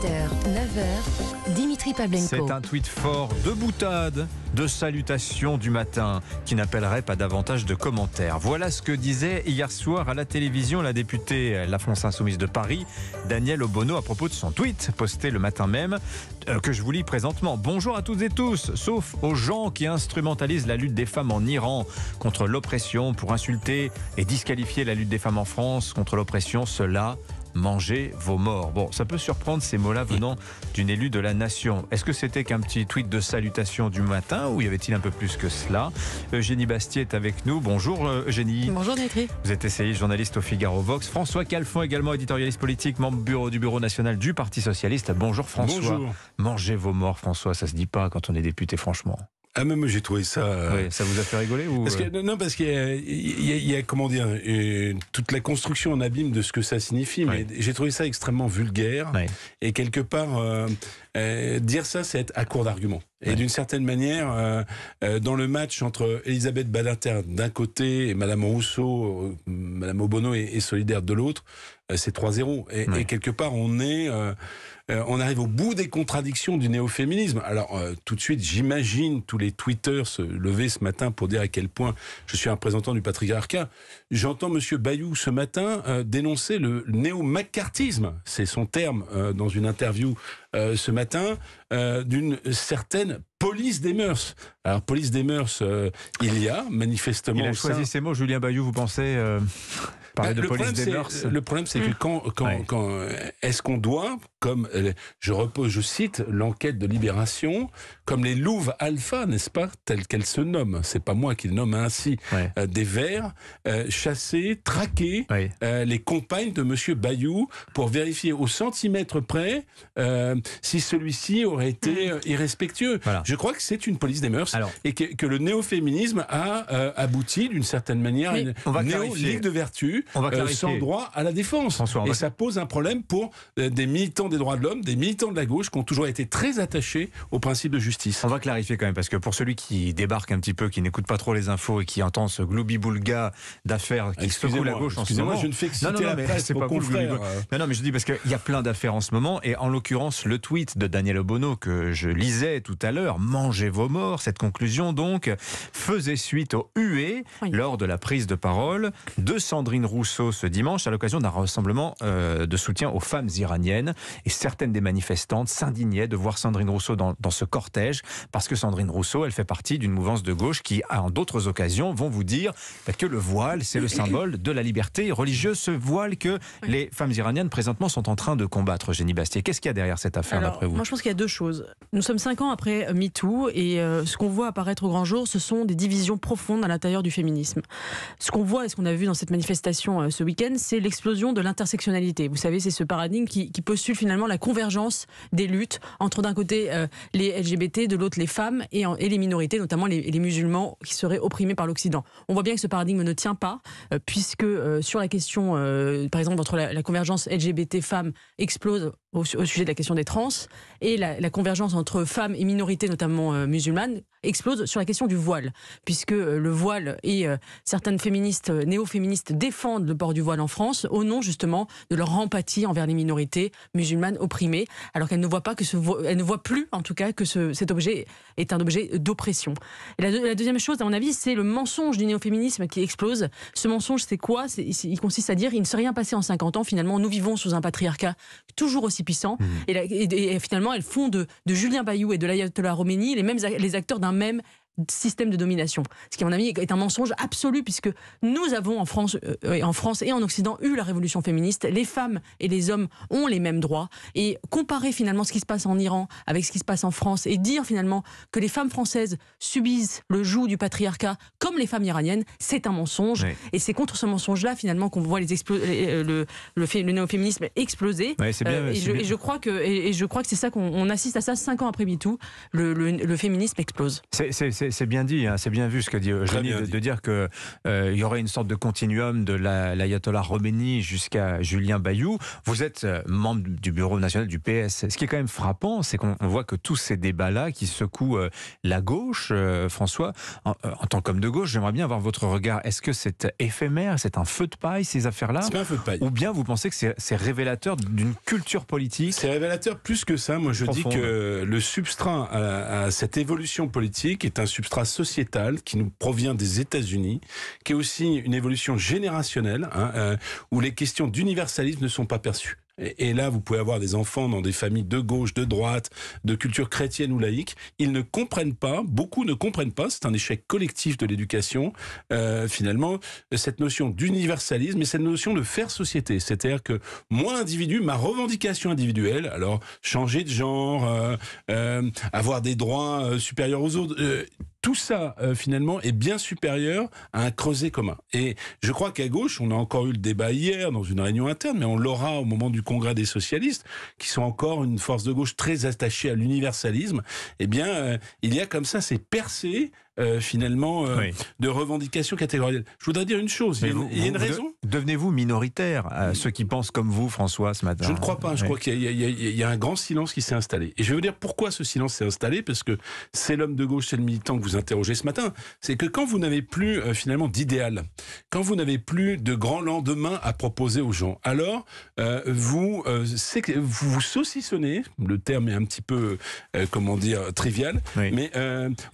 9h, Dimitri Pablenko. C'est un tweet fort de boutade, de salutation du matin, qui n'appellerait pas davantage de commentaires. Voilà ce que disait hier soir à la télévision la députée euh, La France Insoumise de Paris, Danielle Obono, à propos de son tweet posté le matin même, euh, que je vous lis présentement. Bonjour à toutes et tous, sauf aux gens qui instrumentalisent la lutte des femmes en Iran contre l'oppression pour insulter et disqualifier la lutte des femmes en France contre l'oppression. Cela Manger vos morts. Bon, ça peut surprendre ces mots-là venant d'une élue de la nation. Est-ce que c'était qu'un petit tweet de salutation du matin ou y avait-il un peu plus que cela Eugénie Bastier est avec nous. Bonjour euh, Eugénie. Bonjour Dimitri. Vous êtes essayiste, journaliste au Figaro Vox. François Calfon, également éditorialiste politique, membre bureau du Bureau national du Parti socialiste. Bonjour François. Bonjour. Mangez vos morts François, ça se dit pas quand on est député franchement. Ah même j'ai trouvé ça. Euh, ça vous a fait rigoler ou parce euh Non parce qu'il y, a comment dire toute la construction en abîme de ce que ça signifie. Mais j'ai trouvé ça extrêmement vulgaire et quelque part euh, dire ça c'est être à court d'arguments. Et d'une certaine manière dans le match entre Elisabeth Badinter d'un côté et Madame Rousseau, Madame Obono et, Solidaire de l'autre, c'est 3-0 et, et, quelque part on est euh, on arrive au bout des contradictions du néo-féminisme. Alors, euh, tout de suite, j'imagine tous les tweeters se lever ce matin pour dire à quel point je suis un représentant du patriarcat. J'entends M. Bayou ce matin euh, dénoncer le néo-macartisme, c'est son terme dans une interview ce matin, d'une certaine police des mœurs. Alors, police des mœurs, il y a manifestement. Il a choisi ces mots, Julien Bayou, vous pensez bah, de le police problème, des mœurs. Le problème, c'est que mmh. quand, quand, quand euh, est-ce qu'on doit, comme euh, je repose, je cite l'enquête de Libération, comme les louves alpha, n'est-ce pas, telles qu'elles se nomment, c'est pas moi qui les nomme ainsi, euh, des vers, chasser, traquer les compagnes de Monsieur Bayou pour vérifier au centimètre près si celui-ci aurait été mmh. irrespectueux. Je crois que c'est une police des mœurs et que, le néo-féminisme a abouti d'une certaine manière à une néo-ligue de vertu on va euh, sans droit à la défense. et ça pose un problème pour euh, des militants des droits de l'homme, des militants de la gauche qui ont toujours été très attachés au principe de justice. On va clarifier quand même, parce que pour celui qui débarque un petit peu, qui n'écoute pas trop les infos et qui entend ce gloubi-boulga d'affaires qui secoue la gauche en ce moment. je ne fais que non, non, la mais pas non, mais je dis parce qu'il y a plein d'affaires en ce moment, et en l'occurrence, le tweet de Daniel Obono que je lisais tout à l'heure, mangez vos morts, cette conclusion donc, faisait suite au huées lors de la prise de parole de Sandrine Rousseau ce dimanche à l'occasion d'un rassemblement euh, de soutien aux femmes iraniennes. Et certaines des manifestantes s'indignaient de voir Sandrine Rousseau dans, ce cortège parce que Sandrine Rousseau, elle fait partie d'une mouvance de gauche qui, en d'autres occasions, vont vous dire bah, que le voile, c'est le symbole de la liberté religieuse, ce voile que les femmes iraniennes présentement sont en train de combattre. Jenny Bastier, qu'est-ce qu'il y a derrière cette affaire d'après vous Moi, je pense qu'il y a deux choses. Nous sommes cinq ans après euh, MeToo et euh, ce qu'on voit apparaître au grand jour, ce sont des divisions profondes à l'intérieur du féminisme. Ce qu'on voit et ce qu'on a vu dans cette manifestation, euh, ce week-end, c'est l'explosion de l'intersectionnalité. Vous savez, c'est ce paradigme qui, qui, postule finalement la convergence des luttes entre d'un côté euh, les LGBT, de l'autre les femmes et, les minorités, notamment les, musulmans qui seraient opprimés par l'Occident. On voit bien que ce paradigme ne tient pas, euh, puisque sur la question, par exemple, entre la, la convergence LGBT-femmes explose au, sujet de la question des trans, et la, convergence entre femmes et minorités, notamment euh, musulmanes, explose sur la question du voile, puisque euh, le voile et euh, certaines féministes, néo-féministes défendent le port du voile en France au nom justement de leur empathie envers les minorités musulmanes opprimées, alors qu'elles ne voient pas que ce, elles ne voient plus en tout cas que cet objet est un objet d'oppression. La, la, deuxième chose, à mon avis, c'est le mensonge du néo-féminisme qui explose. Ce mensonge, c'est quoi Il consiste à dire il ne s'est rien passé en 50 ans. Finalement, nous vivons sous un patriarcat toujours aussi puissant. Mhm. Et, finalement, elles font de, Julien Bayou et de la Roménie les mêmes les acteurs d'un même système de domination. Ce qui, à mon avis, est un mensonge absolu, puisque nous avons en France, euh, en France et en Occident eu la révolution féministe. Les femmes et les hommes ont les mêmes droits. Et comparer finalement ce qui se passe en Iran avec ce qui se passe en France et dire finalement que les femmes françaises subissent le joug du patriarcat comme les femmes iraniennes, c'est un mensonge. Et c'est contre ce mensonge-là finalement qu'on voit les euh, le, le, néo-féminisme exploser. Euh, et, je, crois que, je crois que c'est ça qu'on assiste à ça cinq ans après MeToo. Le, féminisme explose. C'est c'est bien dit, hein, c'est bien vu ce que dit Eugénie de, de, dire qu'il euh, il y aurait une sorte de continuum de l'ayatollah la, jusqu'à Julien Bayou. Vous êtes euh, membre du bureau national du PS. Ce qui est quand même frappant, c'est qu'on voit que tous ces débats-là qui secouent euh, la gauche, François, en, tant qu'homme de gauche, j'aimerais bien avoir votre regard. Est-ce que c'est éphémère, c'est un feu de paille, ces affaires-là Ou bien vous pensez que c'est révélateur d'une culture politique C'est révélateur plus que ça. Moi, je dis que le substrat à cette évolution politique est un substrat sociétal qui nous provient des États-Unis, qui est aussi une évolution générationnelle hein, euh, où les questions d'universalisme ne sont pas perçues. Et, là, vous pouvez avoir des enfants dans des familles de gauche, de droite, de culture chrétienne ou laïque. Ils ne comprennent pas, beaucoup ne comprennent pas, c'est un échec collectif de l'éducation, euh, finalement, cette notion d'universalisme et cette notion de faire société. C'est-à-dire que moi, individu, ma revendication individuelle, alors changer de genre, euh, euh, avoir des droits supérieurs aux autres, tout ça, euh, finalement, est bien supérieur à un creuset commun. Et je crois qu'à gauche, on a encore eu le débat hier dans une réunion interne, mais on l'aura au moment du congrès des socialistes, qui sont encore une force de gauche très attachée à l'universalisme. Eh bien, euh, il y a comme ça ces percées euh, finalement euh, de revendications catégorielles. Je voudrais dire une chose, il y a, une raison. Devenez-vous minoritaire euh, mm. ceux qui pensent comme vous, François, ce matin Je ne crois pas, je crois qu'il y, a un grand silence qui s'est installé. Et je vais vous dire pourquoi ce silence s'est installé, parce que c'est l'homme de gauche, c'est le militant que vous interrogez ce matin, c'est que quand vous n'avez plus finalement d'idéal, quand vous n'avez plus de grand lendemain à proposer aux gens, alors vous, vous, vous saucissonnez, le terme est un petit peu, comment dire, trivial, mais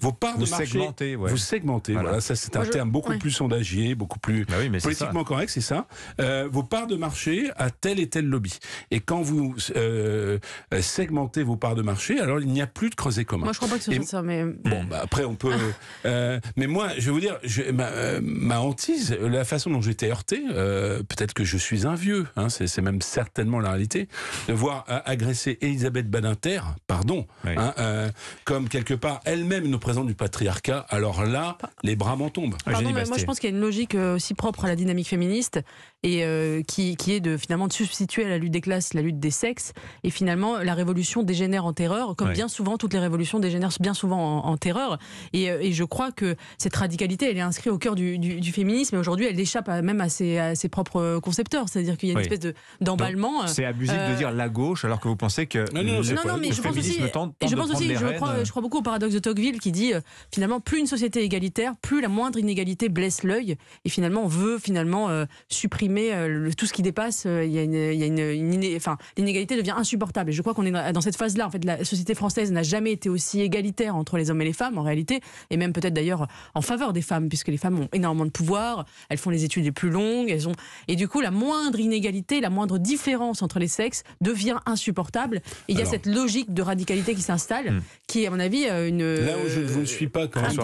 vos parts de marché vous segmentez. ça c'est un terme beaucoup plus sondagier, beaucoup plus bah politiquement correct, c'est ça. Euh, vos parts de marché à tel et tel lobby. Et quand vous euh, segmentez vos parts de marché, alors il n'y a plus de creuset commun. Moi, je crois pas que ce soit ça, mais bon, bah, après on peut. Euh, mais moi, je vais vous dire, ma, hantise, la façon dont j'ai été heurté, peut-être que je suis un vieux, hein, c'est même certainement la réalité, de voir agresser Elisabeth Badinter, pardon, hein, comme quelque part elle-même nous présente du patriarcat alors là, les bras m'en tombent. moi je pense qu'il y a une logique euh, aussi propre à la dynamique féministe et euh, qui, est de finalement de substituer à la lutte des classes la lutte des sexes. Et finalement, la révolution dégénère en terreur, comme bien souvent toutes les révolutions dégénèrent bien souvent en, terreur. Euh, et, je crois que cette radicalité, elle est inscrite au cœur du, féminisme. Et aujourd'hui, elle échappe même à ses, propres concepteurs. C'est-à-dire qu'il y a une espèce d'emballement. c'est abusif de dire la gauche alors que vous pensez que non, non, mais je pense aussi. je pense aussi. Je crois, beaucoup au paradoxe de Tocqueville qui dit finalement plus une société égalitaire, plus la moindre inégalité blesse l'œil. Et finalement, on veut finalement euh, supprimer euh, tout ce qui dépasse. Euh, il y a une, enfin, l'inégalité devient insupportable. Et je crois qu'on est dans cette phase-là. En fait, la société française n'a jamais été aussi égalitaire entre les hommes et les femmes, en réalité, et même peut-être d'ailleurs en faveur des femmes, puisque les femmes ont énormément de pouvoir. Elles font les études les plus longues. Elles ont et du coup, la moindre inégalité, la moindre différence entre les sexes devient insupportable. Et il y a cette logique de radicalité qui s'installe, hmm. qui est à mon avis une. Là où je ne vous suis pas quand même,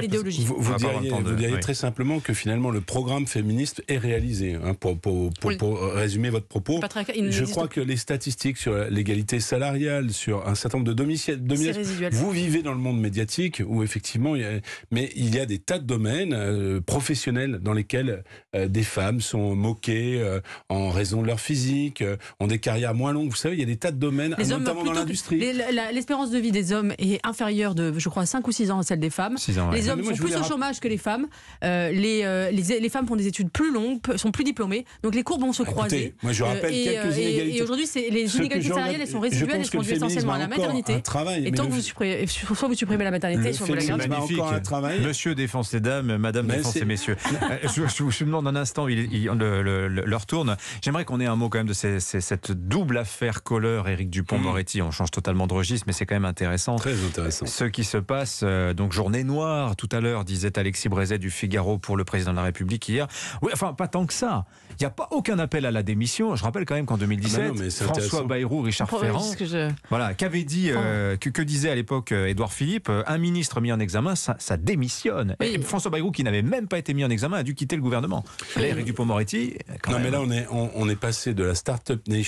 l'idéologie. Vous, vous, diriez, très simplement que finalement le programme féministe est réalisé, hein, pour, pour, euh, résumer votre propos. Je crois que les statistiques sur l'égalité salariale, sur un certain nombre de domiciles, vous vivez dans le monde médiatique où effectivement, mais il y a des tas de domaines euh, professionnels dans lesquels euh, des femmes sont moquées en raison de leur physique, ont des carrières moins longues. Vous savez, il y a des tas de domaines, notamment dans l'industrie. L'espérance de vie des hommes est inférieure de, je crois, 5 ou 6 ans à celle des femmes. Les hommes sont plus au chômage que les femmes. Euh, euh, les, les, femmes font des études plus longues, sont plus diplômées. Donc les courbes vont se croiser. et, Et aujourd'hui, les inégalités salariales, elles sont résiduelles, elles sont dues essentiellement à la maternité. et tant que vous supprimez, la maternité, soit vous la gardez. Monsieur défense les dames, madame défensez messieurs. Euh, je, je, vous demande un instant, il, leur tourne. J'aimerais qu'on ait un mot quand même de cette double affaire Colleur, Éric Dupont-Moretti. On change totalement de registre, mais c'est quand même intéressant. Très intéressant. Ce qui se passe, donc journée noir tout à l'heure, disait Alexis Brézet du Figaro pour le président de la République hier. Oui, enfin, pas tant que ça. Il n'y a pas aucun appel à la démission. Je rappelle quand même qu'en 2017, ah bah François Bayrou, Richard Ferrand, voilà, qu'avait dit, euh, que, disait à l'époque euh, Édouard Philippe, euh, un ministre mis en examen, ça, ça démissionne. Et François Bayrou, qui n'avait même pas été mis en examen, a dû quitter le gouvernement. Là, Eric Dupont-Moretti. Non, mais là, on est, on, est passé de la Startup nation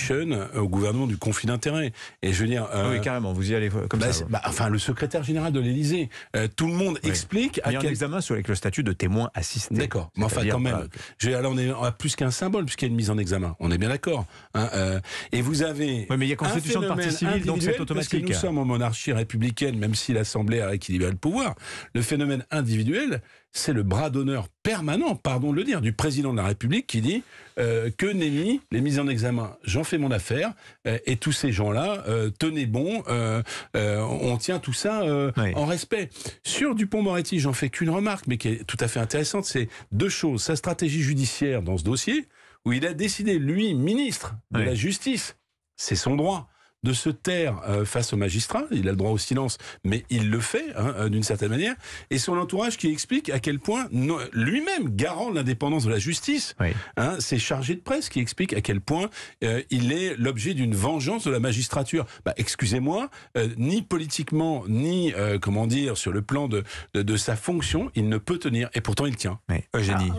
au gouvernement du conflit d'intérêts. Et je veux dire. Ah oui, carrément, vous y allez comme bah, ça. Bah, enfin, le secrétaire général de l'Élysée, tout le monde explique. Il y a un examen sur avec le statut de témoin assisté. D'accord. Mais enfin, quand même. Euh, on est plus qu'un symbole, puisqu'il y a une mise en examen. On est bien d'accord. Hein, euh. et vous avez. Oui, mais il y a constitution de partie civile, donc c'est automatique. Parce que nous sommes en monarchie républicaine, même si l'Assemblée a équilibré le pouvoir. Le phénomène individuel, c'est le bras d'honneur permanent, pardon de le dire, du président de la République qui dit euh, que Némi, les mises en examen, j'en fais mon affaire, euh, et tous ces gens-là, euh, tenez bon, on tient tout ça en respect. Sur Dupont-Moretti, j'en fais qu'une remarque, mais qui est tout à fait intéressante, c'est deux choses. Sa stratégie judiciaire dans ce dossier, où il a décidé, lui, ministre de la Justice, c'est son droit, de se taire euh, face au magistrat. Il a le droit au silence, mais il le fait hein, euh, d'une certaine manière. Et son entourage qui explique à quel point lui-même, garant l'indépendance de la justice, hein, c'est chargé de presse qui explique à quel point euh, il est l'objet d'une vengeance de la magistrature. Bah, excusez-moi, ni politiquement, ni comment dire, sur le plan de, de, sa fonction, il ne peut tenir. Et pourtant, il tient. Ah,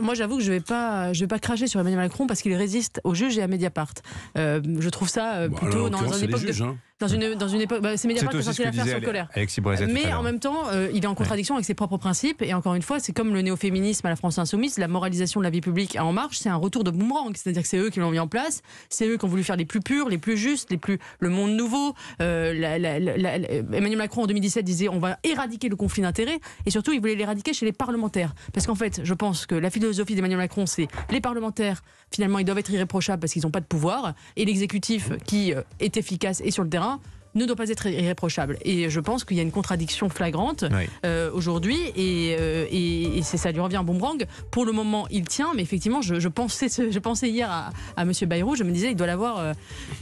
moi, j'avoue que je ne vais, pas, je vais pas cracher sur Emmanuel Macron parce qu'il résiste au juges et à Mediapart. je trouve ça plutôt dans, dans une époque de Jean. Hein dans une, dans une époque. Bah, c'est Mediapart qui a sur le colère. Mais en même temps, euh, il est en contradiction avec ses propres principes. Et encore une fois, c'est comme le néo-féminisme à la France Insoumise, la moralisation de la vie publique est En Marche, c'est un retour de boomerang. C'est-à-dire que c'est eux qui l'ont mis en place, c'est eux qui ont voulu faire les plus purs, les plus justes, les plus. le monde nouveau. Euh, Emmanuel Macron en 2017 disait on va éradiquer le conflit d'intérêts. Et surtout, il voulait l'éradiquer chez les parlementaires. Parce qu'en fait, je pense que la philosophie d'Emmanuel Macron, c'est les parlementaires, finalement, ils doivent être irréprochables parce qu'ils n'ont pas de pouvoir. Et l'exécutif qui euh, est efficace et sur le terrain, ne doit pas être irréprochable. Et je pense qu'il y a une contradiction flagrante euh, aujourd'hui, euh, et, et, c'est ça lui revient en boomerang. Pour le moment, il tient, mais effectivement, je, pensais, je pensais hier à, M. Monsieur Bayrou, je me disais, il doit l'avoir euh,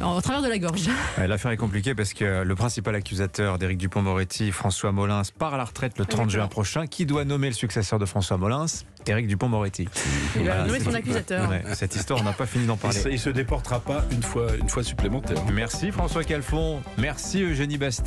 au travers de la gorge. L'affaire est compliquée parce que le principal accusateur d'Éric Dupont-Moretti, François Molins, part à la retraite le 30 ah, juin prochain. Qui doit nommer le successeur de François Molins Éric Dupont-Moretti. Il a son accusateur. cette histoire, on n'a pas fini d'en parler. Il ne se déportera pas une fois, une fois supplémentaire. Merci François Calfon, merci Eugénie Bastier.